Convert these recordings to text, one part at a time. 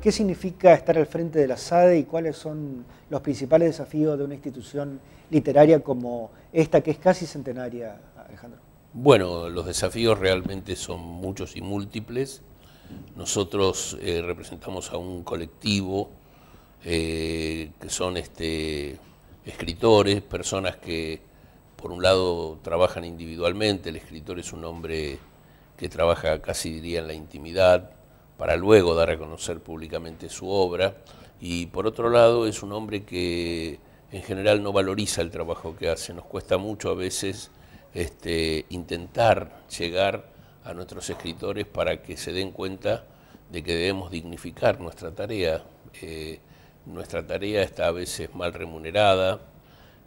¿Qué significa estar al frente de la SADE y cuáles son los principales desafíos de una institución literaria como esta, que es casi centenaria, Alejandro? Bueno, los desafíos realmente son muchos y múltiples. Nosotros eh, representamos a un colectivo eh, que son este, escritores, personas que por un lado trabajan individualmente, el escritor es un hombre que trabaja casi diría en la intimidad, para luego dar a conocer públicamente su obra. Y por otro lado, es un hombre que en general no valoriza el trabajo que hace. Nos cuesta mucho a veces este, intentar llegar a nuestros escritores para que se den cuenta de que debemos dignificar nuestra tarea. Eh, nuestra tarea está a veces mal remunerada,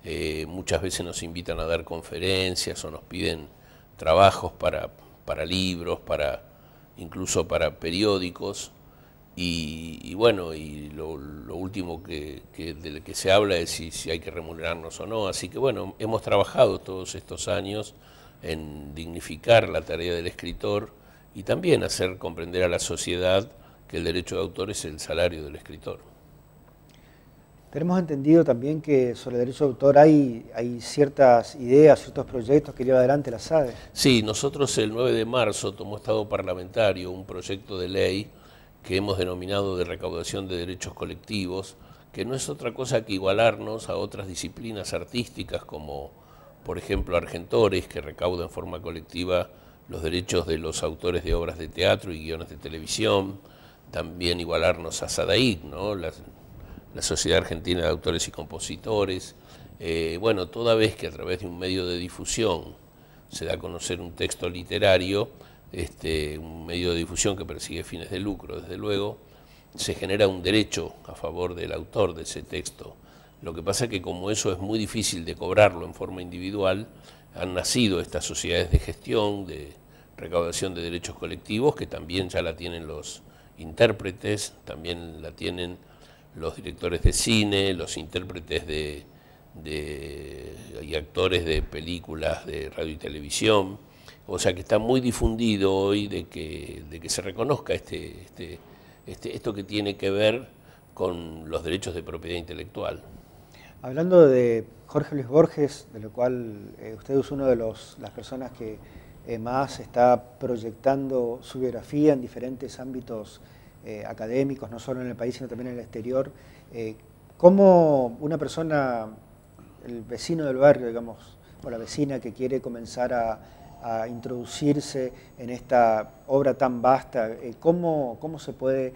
eh, muchas veces nos invitan a dar conferencias o nos piden trabajos para, para libros, para incluso para periódicos. Y, bueno, y lo, último que, que, del que se habla es si, si hay que remunerarnos o no. Así que bueno, hemos trabajado todos estos años en dignificar la tarea del escritor y también hacer comprender a la sociedad que el derecho de autor es el salario del escritor. Tenemos entendido también que sobre el derecho de autor hay, ciertas ideas, ciertos proyectos que lleva adelante la SADE. Sí, nosotros el 9 de marzo tomó Estado parlamentario un proyecto de ley que hemos denominado de recaudación de derechos colectivos, que no es otra cosa que igualarnos a otras disciplinas artísticas como, por ejemplo, Argentores, que recauda en forma colectiva los derechos de los autores de obras de teatro y guiones de televisión, también igualarnos a SADAIC, ¿no? la Sociedad Argentina de Autores y Compositores. Eh, bueno, toda vez que a través de un medio de difusión se da a conocer un texto literario, este, un medio de difusión que persigue fines de lucro, desde luego, se genera un derecho a favor del autor de ese texto. Lo que pasa es que como eso es muy difícil de cobrarlo en forma individual, han nacido estas sociedades de gestión, de recaudación de derechos colectivos, que también ya la tienen los intérpretes, también la tienen los directores de cine, los intérpretes de, y actores de películas de radio y televisión. O sea que está muy difundido hoy de que, de que se reconozca este, este, este esto que tiene que ver con los derechos de propiedad intelectual. Hablando de Jorge Luis Borges, de lo cual eh, usted es una de los, las personas que eh, más está proyectando su biografía en diferentes ámbitos eh, académicos, no solo en el país, sino también en el exterior. Eh, ¿Cómo una persona, el vecino del barrio, digamos, o la vecina que quiere comenzar a, introducirse en esta obra tan vasta, eh, ¿cómo, se puede,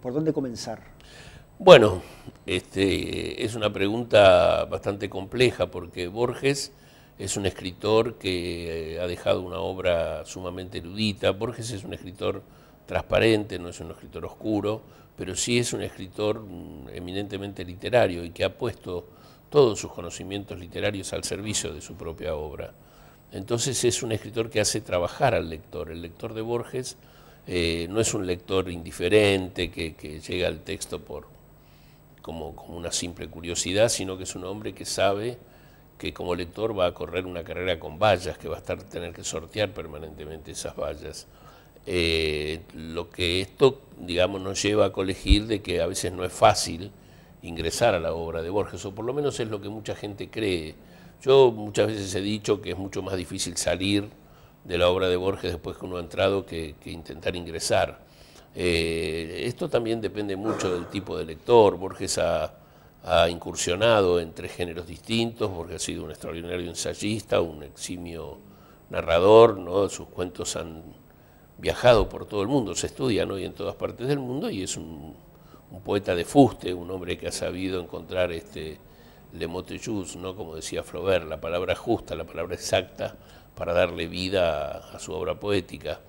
por dónde comenzar? Bueno, este, es una pregunta bastante compleja porque Borges es un escritor que ha dejado una obra sumamente erudita. Borges es un escritor transparente, no es un escritor oscuro, pero sí es un escritor mm, eminentemente literario y que ha puesto todos sus conocimientos literarios al servicio de su propia obra. Entonces es un escritor que hace trabajar al lector. El lector de Borges eh, no es un lector indiferente que, llega al texto por, como, como, una simple curiosidad, sino que es un hombre que sabe que como lector va a correr una carrera con vallas, que va a estar, tener que sortear permanentemente esas vallas. Eh, lo que esto, digamos, nos lleva a colegir de que a veces no es fácil ingresar a la obra de Borges, o por lo menos es lo que mucha gente cree. Yo muchas veces he dicho que es mucho más difícil salir de la obra de Borges después que uno ha entrado que, intentar ingresar. Eh, esto también depende mucho del tipo de lector. Borges ha, incursionado en tres géneros distintos, Borges ha sido un extraordinario ensayista, un eximio narrador, ¿no? sus cuentos han viajado por todo el mundo, se estudia hoy en todas partes del mundo y es un, poeta de fuste, un hombre que ha sabido encontrar este le juste ¿no? como decía Flaubert, la palabra justa, la palabra exacta para darle vida a, su obra poética.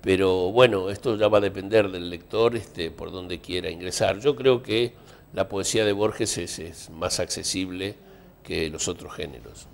Pero bueno, esto ya va a depender del lector este, por donde quiera ingresar. Yo creo que la poesía de Borges es más accesible que los otros géneros.